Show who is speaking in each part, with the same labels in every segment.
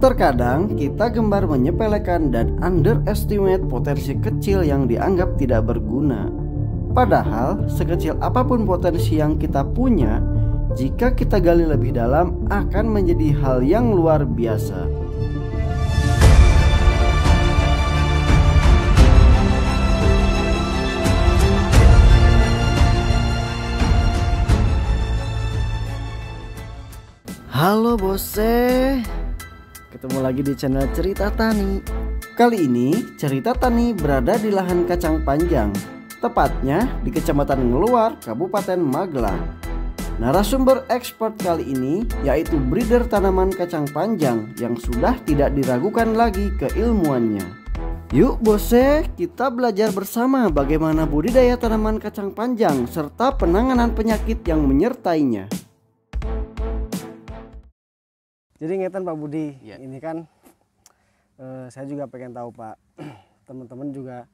Speaker 1: Terkadang kita gembar menyepelekan dan underestimate potensi kecil yang dianggap tidak berguna. Padahal, sekecil apapun potensi yang kita punya, jika kita gali lebih dalam akan menjadi hal yang luar biasa. Halo bose, Ketemu lagi di channel Cerita Tani. Kali ini Cerita Tani berada di lahan kacang panjang, tepatnya di Kecamatan Ngeluar, Kabupaten Magelang. Narasumber expert kali ini yaitu breeder tanaman kacang panjang yang sudah tidak diragukan lagi keilmuannya. Yuk bose, kita belajar bersama bagaimana budidaya tanaman kacang panjang serta penanganan penyakit yang menyertainya. Jadi ngeten Pak Budi, yeah. ini kan uh, saya juga pengen tahu Pak, teman-teman juga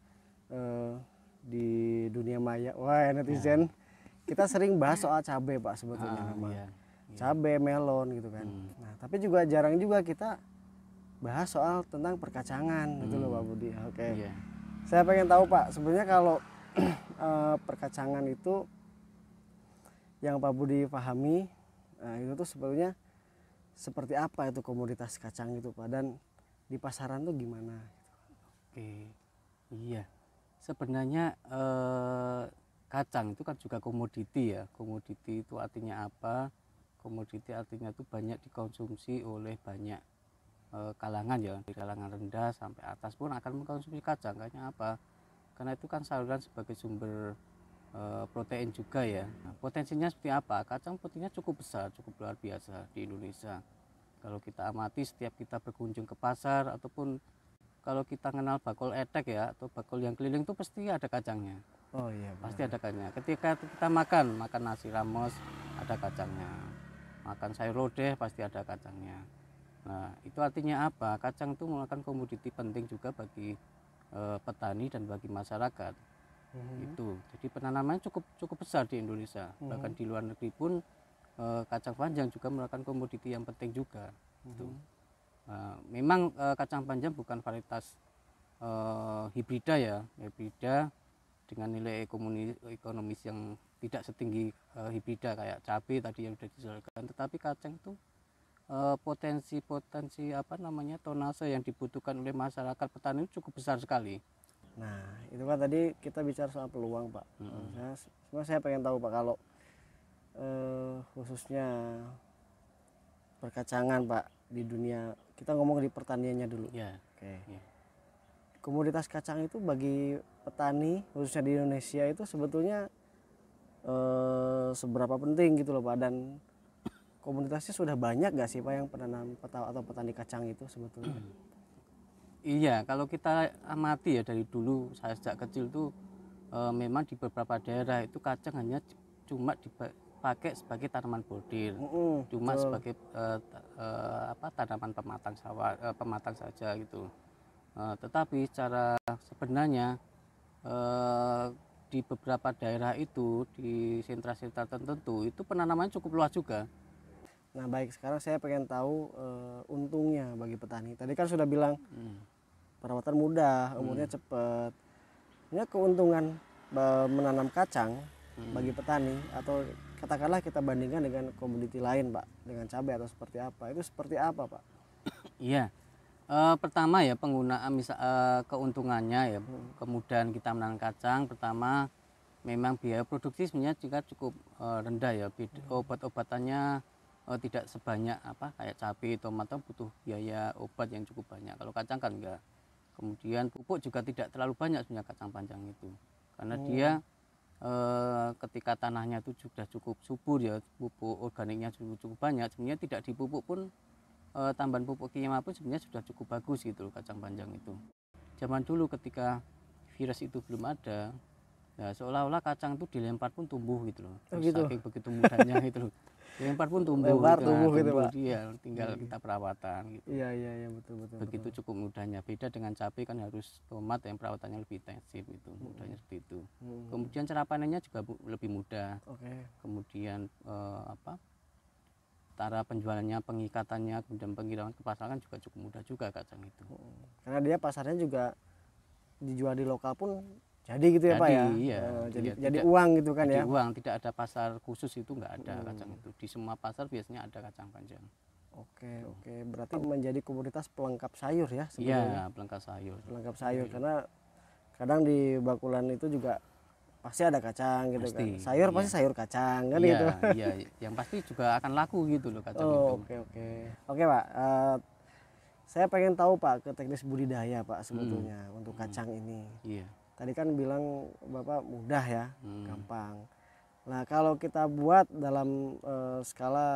Speaker 1: uh, di dunia maya, wah ya, netizen, yeah. kita sering bahas soal cabai Pak sebetulnya ah, iya. iya. Cabai, melon gitu kan. Hmm. Nah, tapi juga jarang juga kita bahas soal tentang perkacangan hmm. gitu loh Pak hmm. Budi. Oke. Okay. Iya. Yeah. Saya pengen tahu Pak, sebenarnya kalau uh, perkacangan itu yang Pak Budi pahami, nah itu tuh sebetulnya seperti apa itu komoditas kacang itu pak dan di pasaran tuh gimana gitu, oke iya sebenarnya eh, kacang itu kan juga komoditi ya
Speaker 2: komoditi itu artinya apa komoditi artinya itu banyak dikonsumsi oleh banyak eh, kalangan ya Di kalangan rendah sampai atas pun akan mengkonsumsi kacang karena apa karena itu kan saluran sebagai sumber Eh, protein juga ya. Nah, potensinya seperti apa? Kacang putihnya cukup besar, cukup luar biasa di Indonesia. Kalau kita amati setiap kita berkunjung ke pasar ataupun kalau kita kenal bakul etek ya atau bakul yang keliling itu pasti ada kacangnya. Oh iya. Benar. Pasti ada kacangnya. Ketika kita makan, makan nasi ramos ada kacangnya. Makan sayur lodeh pasti ada kacangnya. Nah, itu artinya apa? Kacang itu merupakan komoditi penting juga bagi e, petani dan bagi masyarakat hmm. itu jadi penanamannya cukup cukup besar di Indonesia hmm. bahkan di luar negeri pun e, kacang panjang juga merupakan komoditi yang penting juga hmm. itu eh, memang e, kacang panjang bukan varietas e, hibrida ya hibrida dengan nilai ekonomi, ekonomis yang tidak setinggi e, hibrida kayak cabai tadi yang sudah dijelaskan tetapi kacang itu potensi-potensi apa namanya tonase yang dibutuhkan oleh masyarakat petani cukup besar sekali
Speaker 1: Nah, itu kan tadi kita bicara soal peluang, Pak. Mm-hmm. Saya, sebenarnya saya pengen tahu, Pak, kalau eh, khususnya perkacangan, Pak, di dunia kita ngomong di pertaniannya dulu. Yeah. Oke. Okay. Ya. Yeah. Komoditas kacang itu bagi petani khususnya di Indonesia itu sebetulnya eh, seberapa penting gitu loh, Pak. Dan komunitasnya sudah banyak gak sih, Pak, yang penanam atau petani kacang itu sebetulnya?
Speaker 2: Iya, kalau kita amati ya dari dulu saya sejak kecil itu e, eh, memang di beberapa daerah itu kacang hanya cuma dipakai sebagai tanaman bordir, uh, uh, cuma uh. sebagai e, e, apa tanaman pematang sawah e, pematang saja gitu. E, tetapi secara sebenarnya e, di beberapa daerah itu di sentra-sentra tertentu
Speaker 1: itu penanaman cukup luas juga. Nah baik sekarang saya pengen tahu e, untungnya bagi petani. Tadi kan sudah bilang. Hmm perawatan mudah umurnya hmm. cepat ini ya, keuntungan e, menanam kacang hmm. bagi petani atau katakanlah kita bandingkan dengan komoditi lain pak dengan cabai atau seperti apa itu seperti apa pak
Speaker 2: iya e, pertama ya penggunaan misal e, keuntungannya ya hmm. kemudian kita menanam kacang pertama memang biaya produksi sebenarnya juga cukup e, rendah ya hmm. obat-obatannya e, tidak sebanyak apa kayak cabai tomat butuh biaya obat yang cukup banyak kalau kacang kan enggak kemudian pupuk juga tidak terlalu banyak punya kacang panjang itu karena hmm. dia e, ketika tanahnya itu sudah cukup subur ya pupuk organiknya cukup cukup banyak sebenarnya tidak dipupuk pun e, tambahan pupuk kimia pun sebenarnya sudah cukup bagus gitu loh kacang panjang itu zaman dulu ketika virus itu belum ada ya seolah-olah kacang itu dilempar pun tumbuh gitu loh Terus oh gitu. saking begitu mudahnya gitu loh Lempar pun tumbuh. Lempar kan? tumbuh gitu, Pak. Iya, tinggal hmm. kita perawatan
Speaker 1: gitu. Iya, iya, iya, betul, betul. Begitu betul.
Speaker 2: cukup mudahnya. Beda dengan cabai kan harus tomat yang perawatannya lebih intensif itu. Hmm. Mudahnya hmm. seperti itu. Hmm. Kemudian cara panennya juga lebih mudah. Oke. Okay. Kemudian eh, apa? cara penjualannya, pengikatannya, kemudian pengiriman ke pasar kan juga cukup mudah juga kacang itu. Hmm.
Speaker 1: Karena dia pasarnya juga dijual di lokal pun jadi gitu ya jadi, pak ya iya, oh, iya, jadi tidak, jadi uang gitu kan ya uang
Speaker 2: tidak ada pasar khusus itu nggak ada hmm. kacang itu di semua pasar biasanya ada kacang panjang
Speaker 1: oke gitu. oke berarti menjadi komunitas pelengkap sayur ya sebenarnya iya
Speaker 2: pelengkap sayur pelengkap sayur iya. karena
Speaker 1: kadang di bakulan itu juga pasti ada kacang gitu pasti, kan sayur iya. pasti sayur kacang kan iya, gitu iya
Speaker 2: yang pasti juga akan laku gitu loh kacang oh, itu oke oke
Speaker 1: oke pak uh, saya pengen tahu pak ke teknis budidaya pak sebetulnya hmm. untuk hmm. kacang hmm. ini iya tadi kan bilang bapak mudah ya hmm. gampang nah kalau kita buat dalam uh, skala uh,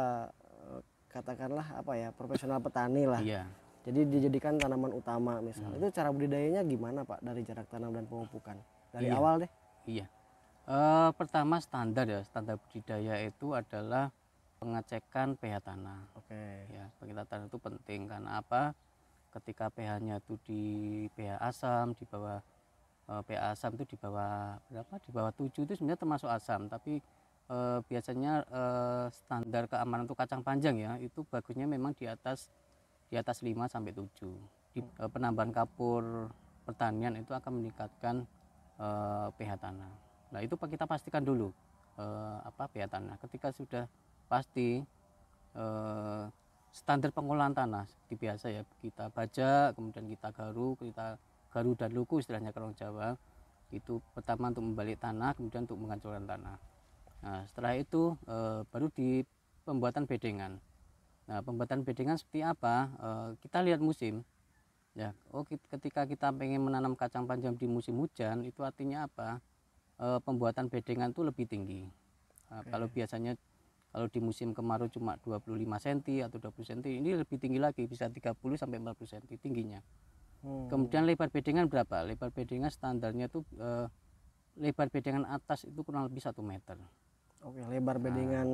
Speaker 1: katakanlah apa ya profesional petani lah iya. jadi dijadikan tanaman utama misalnya hmm. itu cara budidayanya gimana pak dari jarak tanam dan pemupukan dari yeah. awal deh
Speaker 2: iya uh, pertama standar ya standar budidaya itu adalah pengecekan pH tanah. Oke. Okay. Ya, pengecekan tanah itu penting karena apa? Ketika pH-nya itu di pH asam di bawah Eh, PA asam itu di bawah berapa? Di bawah 7 itu sebenarnya termasuk asam, tapi e, biasanya e, standar keamanan untuk kacang panjang ya, itu bagusnya memang di atas di atas 5 sampai 7. Di e, penambahan kapur pertanian itu akan meningkatkan e, pH tanah. Nah, itu kita pastikan dulu e, apa pH tanah. Ketika sudah pasti e, standar pengolahan tanah seperti biasa ya, kita baca, kemudian kita garu, kita garu dan luku istilahnya kalau Jawa itu pertama untuk membalik tanah kemudian untuk menghancurkan tanah nah setelah itu e, baru di pembuatan bedengan nah pembuatan bedengan seperti apa e, kita lihat musim ya oh ketika kita ingin menanam kacang panjang di musim hujan itu artinya apa e, pembuatan bedengan itu lebih tinggi nah, kalau biasanya kalau di musim kemarau cuma 25 cm atau 20 cm ini lebih tinggi lagi bisa 30 sampai 40 cm tingginya Oh. Kemudian lebar bedengan berapa? Lebar bedengan standarnya itu e, eh, lebar bedengan atas itu kurang lebih satu meter.
Speaker 1: Oke, lebar nah. bedengan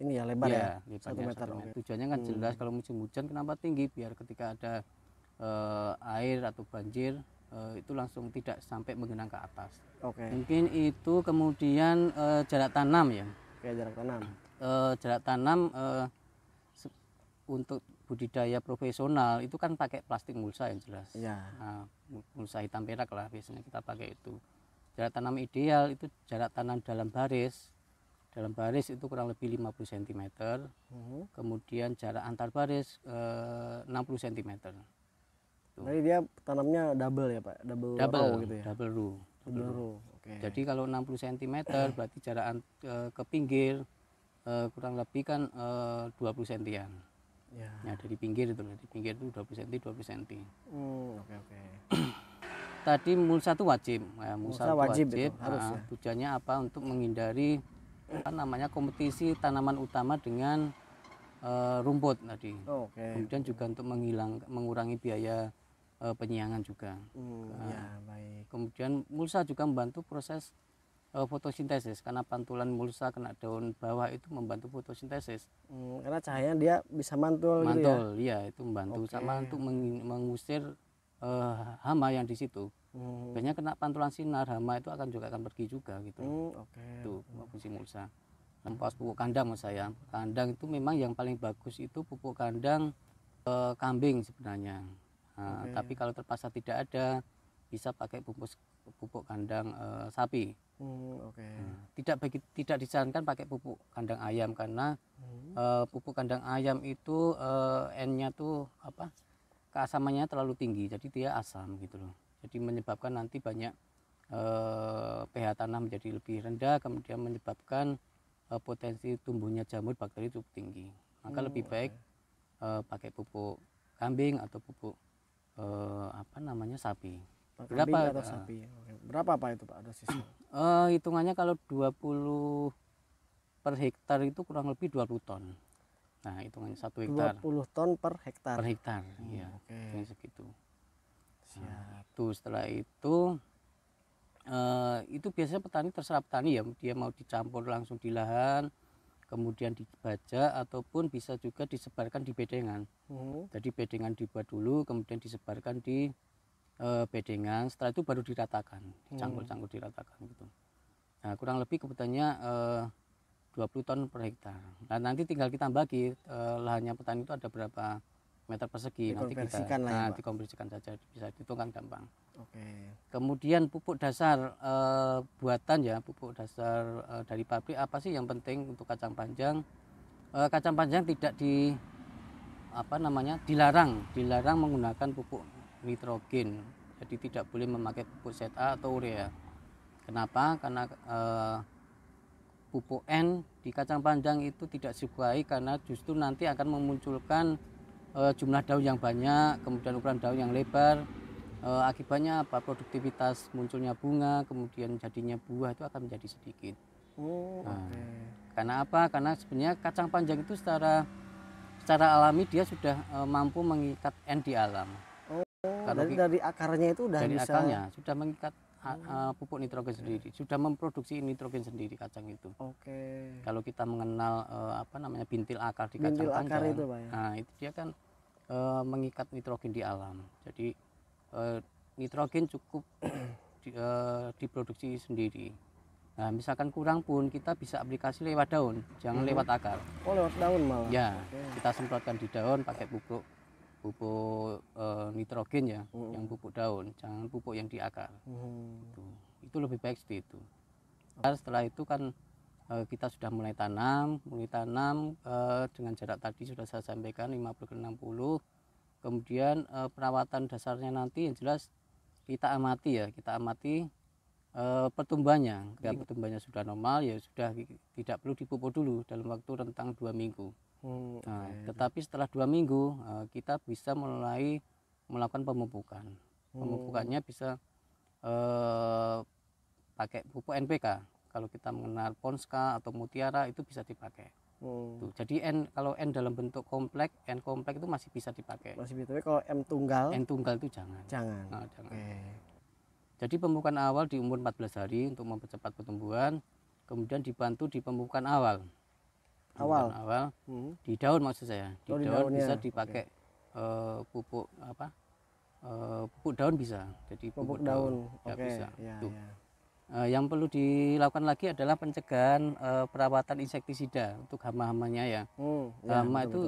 Speaker 1: ini ya lebar iya, ya, ya satu meter. meter. Tujuannya kan hmm. jelas
Speaker 2: kalau musim hujan kenapa tinggi? Biar ketika ada e, air atau banjir e, itu langsung tidak sampai menggenang ke atas. Oke. Mungkin itu kemudian e, jarak tanam ya. Oke, jarak tanam. E, jarak tanam e, untuk budidaya profesional itu kan pakai plastik mulsa yang jelas ya. nah, mulsa hitam perak lah biasanya kita pakai itu jarak tanam ideal itu jarak tanam dalam baris dalam baris itu kurang lebih 50 cm hmm. kemudian jarak antar baris eh, 60 cm
Speaker 1: Jadi dia tanamnya double ya Pak double, double row gitu ya
Speaker 2: double row double, double row okay. jadi kalau 60 cm berarti jarak eh, ke pinggir eh, kurang lebih kan eh, 20 cm Ya. Nah dari pinggir itu dari pinggir itu 20 cm 20 cm. Hmm, oke okay,
Speaker 1: oke. Okay.
Speaker 2: Tadi mulsa itu wajib, ya, mulsa, mulsa wajib, wajib itu, harus, nah, ya. tujuannya apa untuk menghindari apa namanya kompetisi tanaman utama dengan uh, rumput tadi. Oh, okay. Kemudian juga untuk menghilang mengurangi biaya uh, penyiangan juga.
Speaker 1: Hmm, nah, ya baik.
Speaker 2: Kemudian mulsa juga membantu proses uh, fotosintesis karena pantulan mulsa kena daun bawah itu membantu fotosintesis
Speaker 1: hmm, karena cahaya dia bisa mantul mantul gitu
Speaker 2: ya? iya itu membantu okay. sama untuk meng mengusir uh, hama yang di situ hmm. biasanya kena pantulan sinar hama itu akan juga akan pergi juga gitu hmm, okay. itu fungsi mulsa dan pas pupuk kandang mas saya kandang itu memang yang paling bagus itu pupuk kandang uh, kambing sebenarnya uh, nah, okay. tapi kalau terpaksa tidak ada bisa pakai pupuk pupuk kandang uh, sapi
Speaker 1: Hmm, okay. Hmm.
Speaker 2: tidak bagi, tidak disarankan pakai pupuk kandang ayam karena hmm. e, pupuk kandang ayam itu e, N-nya tuh apa? Keasamannya terlalu tinggi, jadi dia asam gitu loh. Jadi menyebabkan nanti banyak e, pH tanah menjadi lebih rendah, kemudian menyebabkan e, potensi tumbuhnya jamur bakteri cukup tinggi. Maka hmm, lebih baik okay. pakai pupuk kambing atau pupuk e, apa namanya sapi. Berapa atau sapi?
Speaker 1: Berapa apa itu pak dosisnya?
Speaker 2: uh, hitungannya kalau 20 per hektar itu kurang lebih 20 ton. Nah, hitungannya satu hektar.
Speaker 1: 20 ton per hektar. Per hektar, hmm, iya.
Speaker 2: Okay. segitu. Nah, itu setelah itu uh, itu biasanya petani terserap tani ya, dia mau dicampur langsung di lahan, kemudian dibaca ataupun bisa juga disebarkan di bedengan. Hmm. Jadi bedengan dibuat dulu, kemudian disebarkan di e, bedengan setelah itu baru diratakan hmm. cangkul-cangkul diratakan gitu nah kurang lebih kebutuhannya e, eh, 20 ton per hektar nah nanti tinggal kita bagi e, lahannya petani itu ada berapa meter persegi nanti kita lah ya, nah, dikonversikan saja bisa kan gampang Oke. Kemudian pupuk dasar e, buatan ya, pupuk dasar e, dari pabrik apa sih yang penting untuk kacang panjang? E, kacang panjang tidak di apa namanya dilarang, dilarang menggunakan pupuk nitrogen jadi tidak boleh memakai pupuk ZA atau urea kenapa karena e, pupuk N di kacang panjang itu tidak disukai karena justru nanti akan memunculkan e, jumlah daun yang banyak kemudian ukuran daun yang lebar e, akibatnya apa produktivitas munculnya bunga kemudian jadinya buah itu akan menjadi sedikit
Speaker 1: oh, nah,
Speaker 2: okay. karena apa karena sebenarnya kacang panjang itu secara secara alami dia sudah e, mampu mengikat N di alam kalau dari, dari
Speaker 1: akarnya itu udah dari bisa akarnya sudah
Speaker 2: mengikat uh, pupuk nitrogen sendiri, sudah memproduksi nitrogen sendiri kacang itu. Oke. Okay. Kalau kita mengenal uh, apa namanya bintil akar di bintil kacang akar itu, Pak, ya. nah itu dia kan uh, mengikat nitrogen di alam. Jadi uh, nitrogen cukup di, uh, diproduksi sendiri. Nah, misalkan kurang pun kita bisa aplikasi lewat daun, jangan hmm. lewat akar. Oh, lewat daun malah. Ya, okay. kita semprotkan di daun pakai pupuk pupuk e, nitrogen ya hmm. yang pupuk daun jangan pupuk yang di akar hmm. itu itu lebih baik seperti itu nah, setelah itu kan e, kita sudah mulai tanam mulai tanam e, dengan jarak tadi sudah saya sampaikan 50 ke 60 kemudian e, perawatan dasarnya nanti yang jelas kita amati ya kita amati e, pertumbuhannya Jika iya. pertumbuhannya sudah normal ya sudah tidak perlu dipupuk dulu dalam waktu rentang dua minggu
Speaker 1: Oh, nah,
Speaker 2: Tetapi setelah dua minggu eh, kita bisa mulai melakukan pemupukan.
Speaker 1: Hmm. Pemupukannya
Speaker 2: bisa eh, pakai pupuk NPK. Kalau kita mengenal Ponska atau Mutiara itu bisa dipakai. Oh. Tuh, jadi N kalau N dalam bentuk kompleks, N kompleks itu masih bisa dipakai. Masih bisa,
Speaker 1: tapi kalau M tunggal? N tunggal itu jangan. Jangan. Nah, jangan. Okay.
Speaker 2: Jadi pemupukan awal di umur 14 hari untuk mempercepat pertumbuhan, kemudian dibantu di pemupukan awal awal awal hmm. di daun maksud saya di, oh, di daun daunnya. bisa ya. dipakai okay. uh, eh, pupuk apa uh, pupuk daun bisa jadi pupuk, pupuk daun, daun okay. bisa ya, Tuh. Ya. Uh, yang perlu dilakukan lagi adalah pencegahan uh, perawatan insektisida untuk hama-hamanya ya. Hmm, ya Hama itu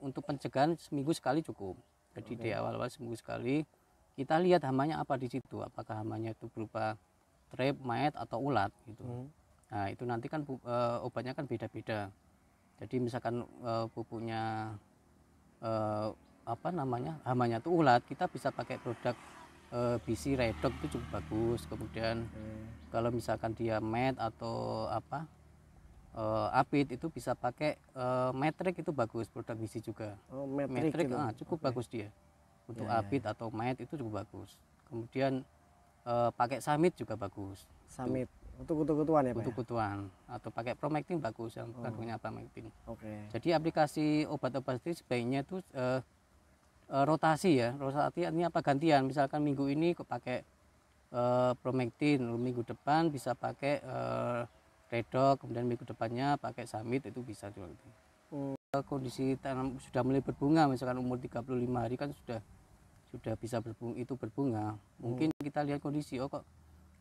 Speaker 2: untuk pencegahan seminggu sekali cukup. Jadi okay. di awal-awal seminggu sekali kita lihat hamanya apa di situ. Apakah hamanya itu berupa trip, mayat atau ulat gitu. Hmm. Nah itu nanti kan uh, obatnya kan beda-beda jadi misalkan e, eh, pupuknya e, eh, apa namanya hamanya tuh ulat kita bisa pakai produk e, eh, BC Redox itu cukup bagus kemudian hmm. kalau misalkan dia mat atau apa e, apit itu bisa pakai e, metrik itu bagus produk BC juga oh, metrik, gitu. ah, cukup okay. bagus dia untuk yeah, iya, apit yeah. atau mat itu cukup bagus kemudian e, pakai samit juga bagus samit
Speaker 1: untuk kutu-kutuan ya Pak? Ya?
Speaker 2: Kutu-kutuan ya? atau pakai promectin bagus yang oh. kandungnya promectin. Oke. Okay. Jadi aplikasi obat-obat itu sebaiknya itu uh, rotasi ya. Rotasi ini apa gantian. Misalkan minggu ini kok pakai uh, promectin, minggu depan bisa pakai uh, redok, kemudian minggu depannya pakai samit itu bisa juga gitu. Hmm. Kondisi tanam sudah mulai berbunga misalkan umur 35 hari kan sudah sudah bisa berbunga itu berbunga. Mungkin hmm. kita lihat kondisi oh kok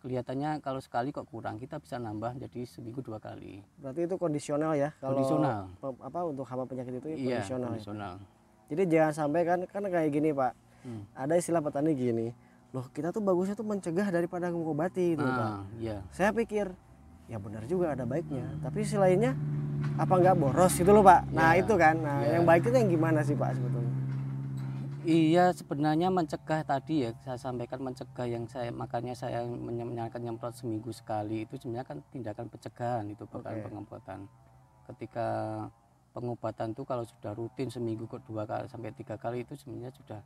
Speaker 2: kelihatannya kalau sekali kok kurang kita bisa nambah jadi seminggu dua kali
Speaker 1: berarti itu kondisional ya kalau kondisional apa untuk hama penyakit itu ya, iya, kondisional, ya. kondisional. Ya? jadi jangan sampai kan kan kayak gini pak hmm. ada istilah petani gini loh kita tuh bagusnya tuh mencegah daripada mengobati itu ah, pak iya. saya pikir ya benar juga ada baiknya tapi selainnya apa nggak boros gitu loh pak nah yeah. itu kan nah yeah. yang baiknya yang gimana sih pak sebetulnya
Speaker 2: Iya sebenarnya mencegah tadi ya saya sampaikan mencegah yang saya makanya saya menyarankan nyemprot seminggu sekali itu sebenarnya kan tindakan pencegahan itu bukan okay. pengobatan. Ketika pengobatan itu kalau sudah rutin seminggu dua kali sampai tiga kali itu sebenarnya sudah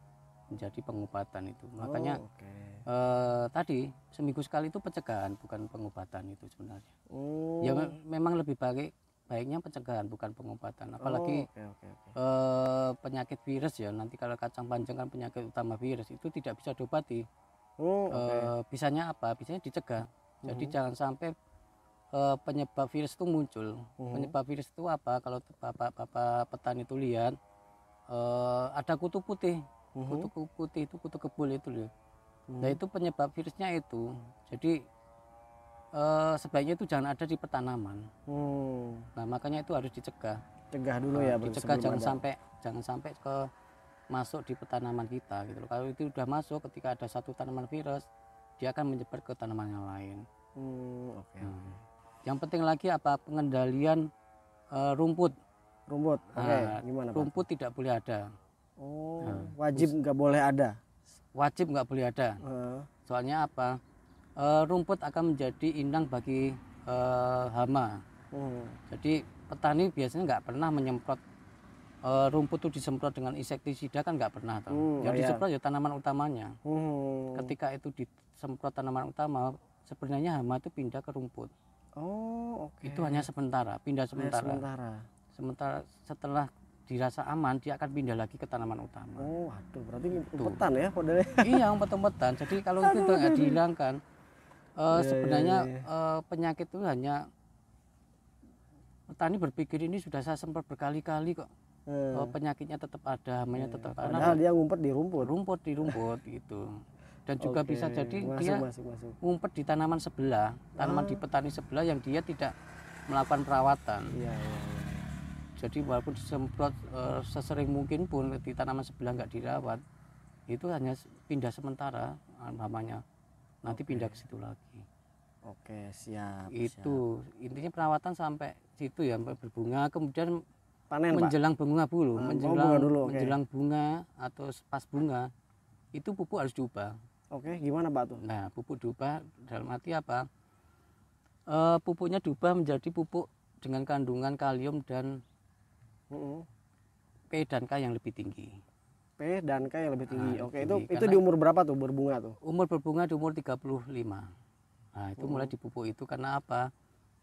Speaker 2: menjadi pengobatan itu. Makanya oh, okay. eh, tadi seminggu sekali itu pencegahan bukan pengobatan itu sebenarnya. Ya, oh. Ya memang lebih baik baiknya pencegahan bukan pengobatan apalagi oh,
Speaker 1: okay, okay, okay.
Speaker 2: Eh, penyakit virus ya nanti kalau kacang panjang kan penyakit utama virus itu tidak bisa diobati oh, okay. eh, bisanya apa bisanya dicegah jadi mm -hmm. jangan sampai eh, penyebab virus itu muncul mm -hmm. penyebab virus itu apa kalau bapak-bapak petani itu lihat eh, ada kutu putih mm -hmm. kutu putih itu kutu kebul itu loh mm -hmm. nah mhm. itu penyebab virusnya itu jadi e, sebaiknya itu jangan ada di pertanaman. Hmm. Nah makanya itu harus dicegah. Cegah dulu nah, ya. Dicegah jangan ada. sampai jangan sampai ke masuk di pertanaman kita gitu Kalau itu sudah masuk ketika ada satu tanaman virus, dia akan menyebar ke tanaman yang lain.
Speaker 1: Hmm, Okay. Nah, hmm.
Speaker 2: yang penting lagi apa pengendalian e, rumput. Rumput. Nah, oke, okay. nah, gimana? Rumput Pak? tidak boleh ada. Oh, nah,
Speaker 1: wajib nggak boleh ada.
Speaker 2: Wajib nggak boleh ada. Uh. Soalnya apa? Eh, rumput akan menjadi inang bagi uh, hama. Hmm. Jadi petani biasanya nggak pernah menyemprot uh, rumput itu disemprot dengan insektisida kan nggak pernah Jadi Hmm, Yang iya. disemprot ya tanaman utamanya. Hmm. Ketika itu disemprot tanaman utama, sebenarnya hama itu pindah ke rumput.
Speaker 1: Oh, oke.
Speaker 2: Okay. Itu hanya sementara, pindah sementara. Ya, sementara. Sementara setelah dirasa aman dia akan pindah lagi ke tanaman utama. Oh, aduh,
Speaker 1: berarti gitu. umpetan
Speaker 2: ya modelnya. Iya, umpet-umpetan. Jadi kalau aduh, itu nggak dihilangkan, uh, eh, yeah, iya, sebenarnya yeah, yeah. Uh, penyakit itu hanya petani berpikir ini sudah saya sempat berkali-kali kok yeah. Eh. uh, penyakitnya tetap ada hamanya yeah. tetap iya. ada padahal dia ngumpet di rumput rumput di rumput gitu dan juga okay. bisa jadi masuk, dia masuk, masuk. ngumpet di tanaman sebelah tanaman ah. di petani sebelah yang dia tidak melakukan perawatan yeah, yeah, yeah. Iya. jadi walaupun disemprot uh, sesering mungkin pun di tanaman sebelah nggak dirawat itu hanya pindah sementara ah, namanya nanti pindah ke situ lagi
Speaker 1: oke siap itu
Speaker 2: siap. intinya perawatan sampai situ ya sampai berbunga kemudian panen menjelang Pak? bunga dulu ah, menjelang bunga dulu, okay. menjelang bunga atau pas bunga itu pupuk harus diubah oke okay, gimana Pak tuh nah pupuk diubah dalam arti apa e, pupuknya diubah menjadi pupuk dengan kandungan kalium dan uh P dan K yang lebih tinggi
Speaker 1: P dan K yang lebih tinggi. Nah, Oke, tinggi. itu itu di umur berapa tuh berbunga tuh? Umur berbunga di umur 35.
Speaker 2: Nah, itu hmm. mulai oh. dipupuk itu karena apa?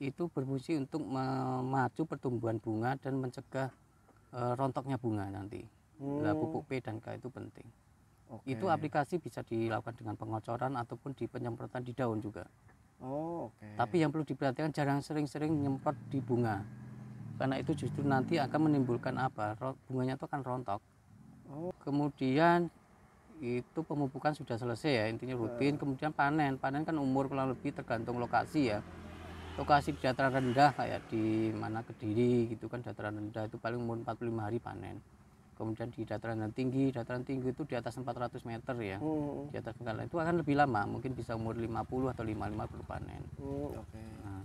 Speaker 2: Itu berfungsi untuk memacu pertumbuhan bunga dan mencegah e, rontoknya bunga nanti. Hmm. Nah, pupuk P dan K itu penting. Okay. Itu aplikasi bisa dilakukan dengan pengocoran ataupun di penyemprotan di daun juga.
Speaker 1: Oh, Okay. Tapi yang
Speaker 2: perlu diperhatikan jarang sering-sering nyemprot di bunga. Karena itu justru nanti akan menimbulkan apa? Bunganya itu akan rontok Oh. Kemudian itu pemupukan sudah selesai ya intinya rutin. Ya. Kemudian panen, panen kan umur kurang lebih tergantung lokasi ya. Lokasi di dataran rendah kayak di mana Kediri gitu kan dataran rendah itu paling umur 45 hari panen. Kemudian di dataran yang tinggi, dataran tinggi itu di atas 400 meter ya. Oh. Di atas kendala itu akan lebih lama, mungkin bisa umur 50 atau 55 puluh panen.
Speaker 1: Oh, nah,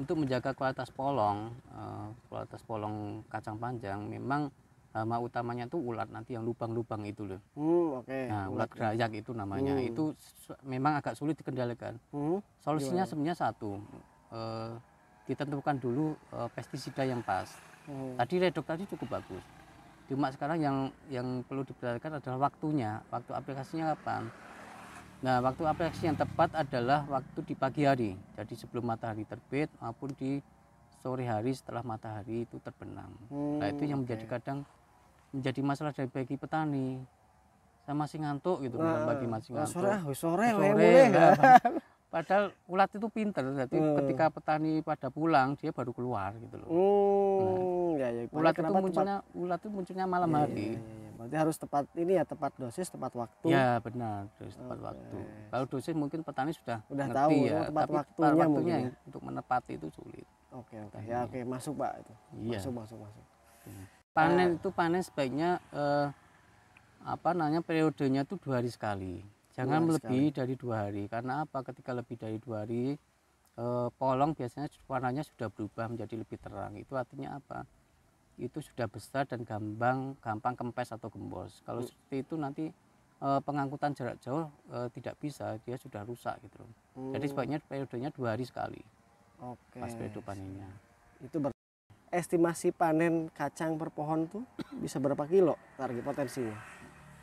Speaker 2: untuk menjaga kualitas polong, eh, kualitas polong kacang panjang memang hama utamanya tuh ulat nanti yang lubang-lubang itu loh. Hmm, oke. Okay. Nah, ulat gerayak itu namanya. Hmm. Itu memang agak sulit dikendalikan. Hmm. Solusinya sebenarnya satu. E, ditentukan dulu e, pestisida yang pas. Hmm. Tadi redok tadi cukup bagus. Cuma sekarang yang yang perlu diperhatikan adalah waktunya, waktu aplikasinya kapan. Nah, waktu aplikasi yang tepat adalah waktu di pagi hari. Jadi sebelum matahari terbit maupun di sore hari setelah matahari itu terbenam. Hmm, nah, itu yang okay. Hmm, menjadi kadang menjadi masalah dari bagi petani saya masih ngantuk gitu nah, bagi masih ngantuk sore sore, sore, sore ya, kan? padahal ulat itu pinter jadi hmm. ketika petani pada pulang dia baru keluar gitu loh hmm, nah, ya, ya. ulat itu munculnya
Speaker 1: tepat, ulat itu munculnya malam ya, hari ya, ya, ya. berarti harus tepat ini ya tepat dosis tepat waktu ya
Speaker 2: benar dosis tepat okay. waktu kalau dosis mungkin petani sudah
Speaker 1: sudah ngerti tahu ya tepat tapi waktunya, waktunya mungkin. Ya. untuk menepati itu sulit oke okay, oke okay. ya oke okay. masuk pak itu iya. masuk masuk masuk hmm panen ya.
Speaker 2: itu panen sebaiknya eh, apa namanya periodenya itu dua hari sekali jangan lebih dari dua hari karena apa ketika lebih dari dua hari eh, polong biasanya warnanya sudah berubah menjadi lebih terang itu artinya apa itu sudah besar dan gampang gampang kempes atau gembos kalau hmm. seperti itu nanti eh, pengangkutan jarak jauh eh, tidak bisa dia sudah rusak gitu hmm. jadi oh. sebaiknya periodenya dua hari sekali
Speaker 1: Oke. pas periode panennya itu ber estimasi panen kacang per pohon tuh bisa berapa kilo target potensinya?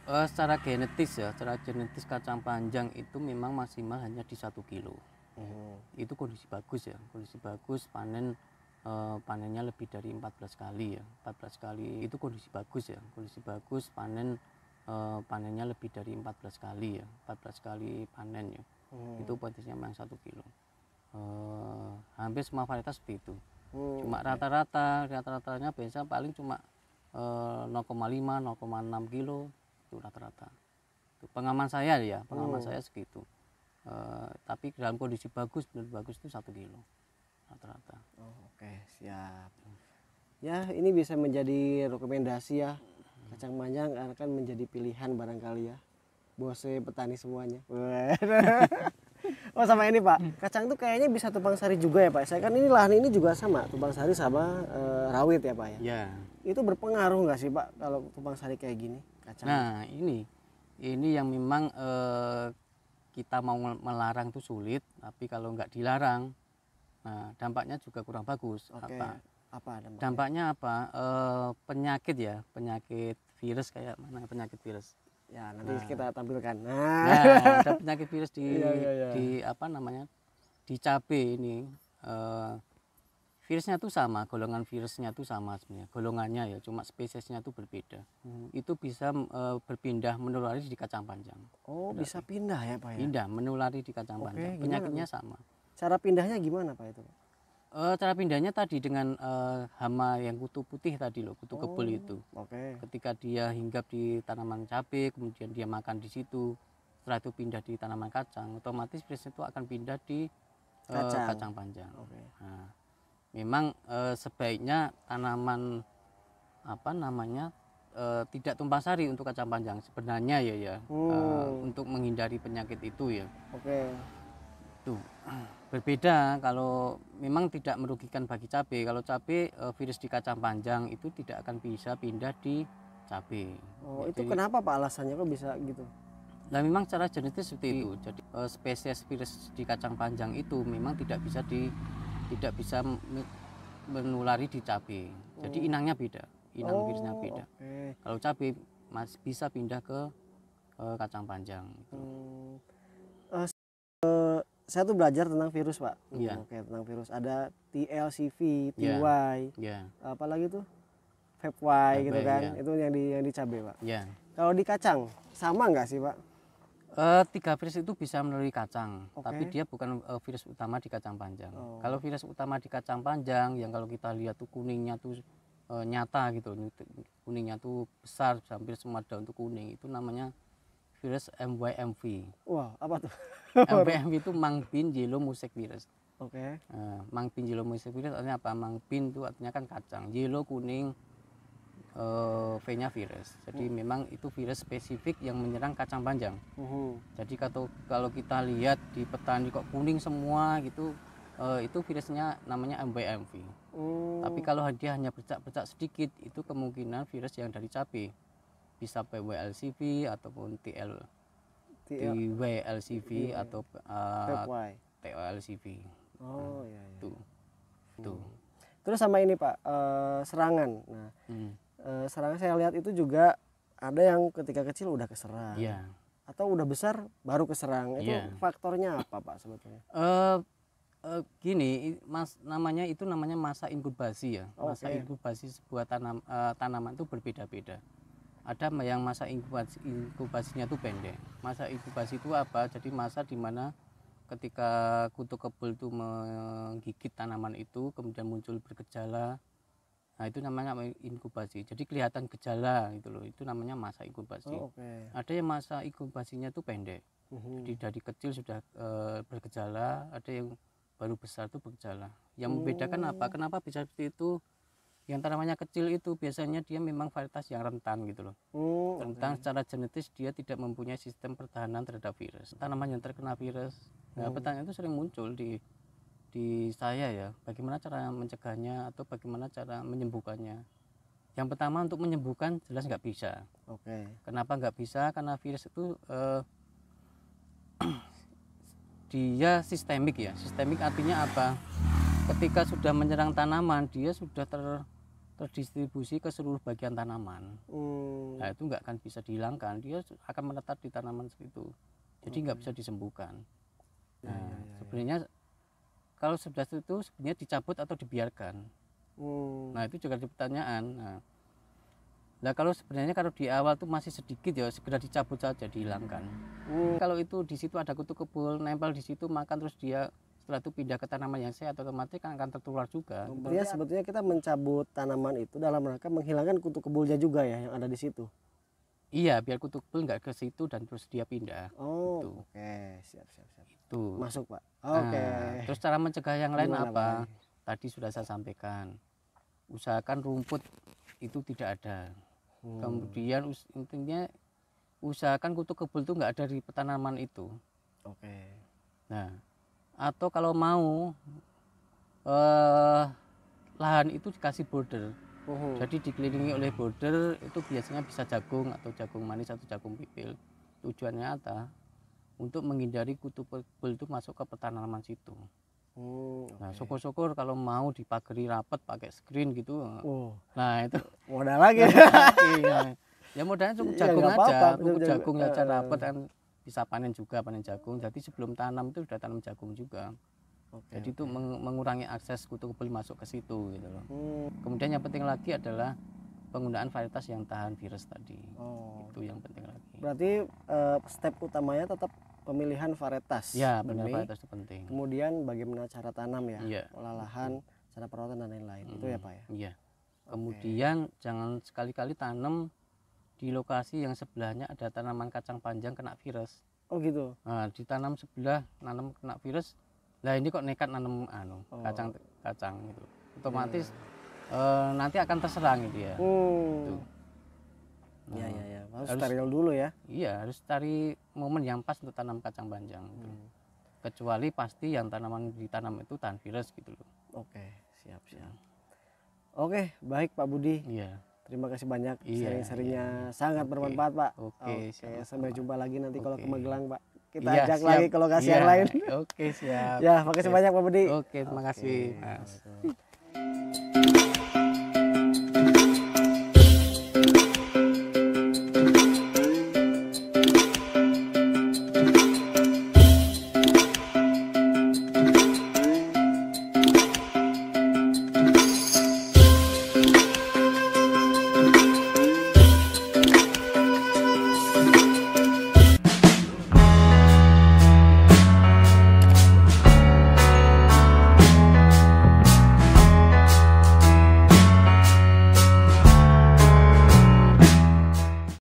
Speaker 2: Uh, secara genetis ya, secara genetis kacang panjang itu memang maksimal hanya di satu kilo. Hmm. Itu kondisi bagus ya, kondisi bagus panen uh, panennya lebih dari 14 kali ya, 14 kali itu kondisi bagus ya, kondisi bagus panen uh, panennya lebih dari 14 kali ya, 14 kali panen ya. Hmm. Itu potensinya memang satu kilo. Uh, hampir semua varietas seperti itu. Hmm. cuma iya. rata-rata rata-ratanya rata biasa paling cuma eh, 0,5 0,6 kilo itu rata-rata pengaman saya ya pengaman hmm. saya segitu e, tapi dalam kondisi bagus benar bagus itu satu kilo rata-rata oh, oke okay. siap
Speaker 1: ya ini bisa menjadi rekomendasi ya kacang panjang akan menjadi pilihan barangkali ya bose petani semuanya oh sama ini pak hmm. kacang itu kayaknya bisa tumpang sari juga ya pak saya kan ini lahan ini juga sama tumpang sari sama e, rawit ya pak ya Iya. itu berpengaruh nggak sih pak kalau tumpang sari kayak gini kacang nah
Speaker 2: ini ini yang memang e, kita mau melarang tuh sulit tapi kalau nggak dilarang nah dampaknya juga kurang bagus Oke. apa
Speaker 1: apa dampaknya, dampaknya
Speaker 2: apa e, penyakit ya penyakit virus kayak mana penyakit virus ya nanti nah. kita tampilkan nah, nah ada penyakit virus di iya, iya, iya. di apa namanya di cabe ini uh, virusnya tuh sama golongan virusnya tuh sama sebenarnya golongannya ya cuma spesiesnya tuh berbeda hmm. itu bisa uh, berpindah menulari di kacang panjang
Speaker 1: oh Berarti. bisa pindah ya pak ya pindah
Speaker 2: menulari di kacang okay, panjang penyakitnya gimana,
Speaker 1: sama cara pindahnya gimana pak itu
Speaker 2: Uh, cara pindahnya tadi dengan uh, hama yang kutu putih tadi loh, kutu oh, kebul itu. Okay. Ketika dia hinggap di tanaman cabai, kemudian dia makan di situ, setelah itu pindah di tanaman kacang, otomatis virus itu akan pindah di uh, kacang. kacang panjang. Okay. Nah, memang uh, sebaiknya tanaman apa namanya uh, tidak tumpang sari untuk kacang panjang sebenarnya ya ya hmm. uh, untuk menghindari penyakit itu ya. Oke. Okay itu. Berbeda kalau memang tidak merugikan bagi cabe Kalau cabe eh, virus di kacang panjang itu tidak akan bisa pindah di cabe
Speaker 1: Oh, Jadi, itu kenapa Pak alasannya kok bisa gitu?
Speaker 2: Nah, memang cara genetis seperti itu. Jadi eh, spesies virus di kacang panjang itu memang tidak bisa di tidak bisa menulari di cabe Jadi oh. inangnya beda, inang oh, virusnya beda. Okay. Kalau cabe masih bisa pindah ke, ke eh, kacang panjang.
Speaker 1: Gitu. Hmm saya tuh belajar tentang virus pak yeah. oke tentang virus ada TLCV TY yeah. Yeah. apalagi tuh VapY gitu kan yeah. itu yang di yang dicabe pak yeah. kalau di kacang sama nggak sih pak
Speaker 2: Uh, tiga virus itu bisa melalui kacang, okay. tapi dia bukan uh, virus utama di kacang panjang. Oh. Kalau virus utama di kacang panjang, yang kalau kita lihat tuh kuningnya tuh uh, nyata gitu, kuningnya tuh besar, hampir semua daun tuh kuning, itu namanya Virus MYMV.
Speaker 1: Wah, apa tuh? MYMV itu Mang
Speaker 2: Pin Yellow Musik Virus. Oke. Okay. Uh, Mang Pin Yellow Musik Virus artinya apa? Mang Pin itu artinya kan kacang. Yellow kuning uh, V-nya virus. Jadi uh. memang itu virus spesifik yang menyerang kacang panjang. -huh. Jadi kalau kalau kita lihat di petani kok kuning semua gitu uh, itu virusnya namanya MYMV. Oh. Tapi kalau dia hanya bercak-bercak sedikit itu kemungkinan virus yang dari cabai bisa PWLCV ataupun TL TWLCV atau uh, eh, TOLCV. Oh hmm, iya iya. Tuh. Hmm. Tuh.
Speaker 1: Terus sama ini Pak, uh, serangan. Nah, hmm. Eh, serangan saya lihat itu juga ada yang ketika kecil udah keserang. Iya. Atau udah besar baru keserang. Itu iya. faktornya apa Pak sebetulnya?
Speaker 2: uh, gini, mas namanya itu namanya masa inkubasi ya. Okay. Masa inkubasi sebuah tanam uh, tanaman itu berbeda-beda ada yang masa inkubasi, inkubasinya itu pendek masa inkubasi itu apa jadi masa dimana ketika kutu kebul itu menggigit tanaman itu kemudian muncul bergejala nah itu namanya inkubasi jadi kelihatan gejala gitu loh itu namanya masa inkubasi oh, okay. ada yang masa inkubasinya itu pendek uhum. jadi dari kecil sudah e, bergejala ada yang baru besar itu bergejala yang membedakan oh. apa kenapa bisa seperti itu yang tanamannya kecil itu biasanya dia memang varietas yang rentan gitu loh. Oh, rentan okay. secara genetis dia tidak mempunyai sistem pertahanan terhadap virus. Tanaman yang terkena virus, nah oh. Hmm. pertanyaan itu sering muncul di di saya ya. Bagaimana cara mencegahnya atau bagaimana cara menyembuhkannya? Yang pertama untuk menyembuhkan jelas nggak bisa. Oke. Okay. Kenapa nggak bisa? Karena virus itu eh, dia sistemik ya. Sistemik artinya apa? Ketika sudah menyerang tanaman, dia sudah ter terdistribusi ke seluruh bagian tanaman. Hmm. Nah itu nggak akan bisa dihilangkan, dia akan menetap di tanaman itu. Jadi nggak hmm. bisa disembuhkan. Ya, nah ya, ya, ya, sebenarnya kalau sudah itu sebenarnya dicabut atau dibiarkan.
Speaker 1: Hmm. Nah
Speaker 2: itu juga ada pertanyaan. Nah, Nah kalau sebenarnya kalau di awal tuh masih sedikit ya segera dicabut saja dihilangkan. Hmm. Kalau itu di situ ada kutu kebul nempel di situ makan terus dia setelah itu pindah ke tanaman yang sehat otomatis kan akan tertular juga. Dia iya.
Speaker 1: sebetulnya kita mencabut tanaman itu dalam rangka menghilangkan kutu kebulnya juga ya yang ada di situ.
Speaker 2: Iya, biar kutu kebul nggak ke situ dan terus dia pindah. Oh, gitu. oke, okay. siap siap siap. Itu. Masuk pak. Nah, oke. Okay. Nah, terus cara mencegah yang lain Gimana, apa? Tadi sudah saya sampaikan, usahakan rumput itu tidak ada. Hmm. Kemudian us intinya usahakan kutu kebul itu nggak ada di petanaman itu. Oke. Okay. Nah, atau kalau mau eh, lahan itu dikasih border Uhum. Jadi dikelilingi oleh border itu biasanya bisa jagung atau jagung manis atau jagung pipil. Tujuannya apa? Untuk menghindari kutu pebel itu masuk ke pertanaman situ.
Speaker 1: Hmm, Nah,
Speaker 2: syukur-syukur kalau mau dipagari rapet pakai screen gitu. Oh. Nah, itu modal lagi. Iya. ya modalnya iya, cukup jagung ya, aja, apa -apa. cukup jagung aja rapat eh. kan bisa panen juga panen jagung jadi sebelum tanam itu sudah tanam jagung juga okay, jadi okay. itu meng mengurangi akses kutu kebuli masuk ke situ gitu loh hmm. kemudian yang penting lagi adalah penggunaan varietas yang tahan virus tadi oh. itu yang penting
Speaker 1: lagi berarti uh, step utamanya tetap pemilihan varietas ya benar. varietas itu penting kemudian bagaimana cara tanam ya ya. olah lahan cara perawatan dan lain-lain hmm. itu ya hmm. pak ya iya
Speaker 2: kemudian jangan sekali-kali tanam di lokasi yang sebelahnya ada tanaman kacang panjang kena virus. Oh gitu. Nah, ditanam sebelah nanam kena virus. Lah ini kok nekat nanam anu oh. kacang kacang gitu. Otomatis yeah. Iya. nanti akan terserang gitu ya. oh
Speaker 1: gitu. Iya, nah, iya iya iya. ya Harus, steril
Speaker 2: dulu ya. Iya, harus cari momen yang pas untuk tanam kacang panjang gitu. Hmm. Kecuali pasti yang tanaman ditanam itu tahan virus gitu loh. Oke, siap siap.
Speaker 1: Oke, baik Pak Budi. Iya. Terima kasih banyak iya, sharing iya, iya. Sangat okay. bermanfaat, Pak. Oke, okay, okay. sampai jumpa Pak. lagi nanti okay. kalau ke Magelang, Pak. Kita ya, ajak siap. lagi ke lokasi ya. yang lain. Oke, okay, siap. ya, makasih siap. banyak Pak Budi. Oke, terima kasih, Mas.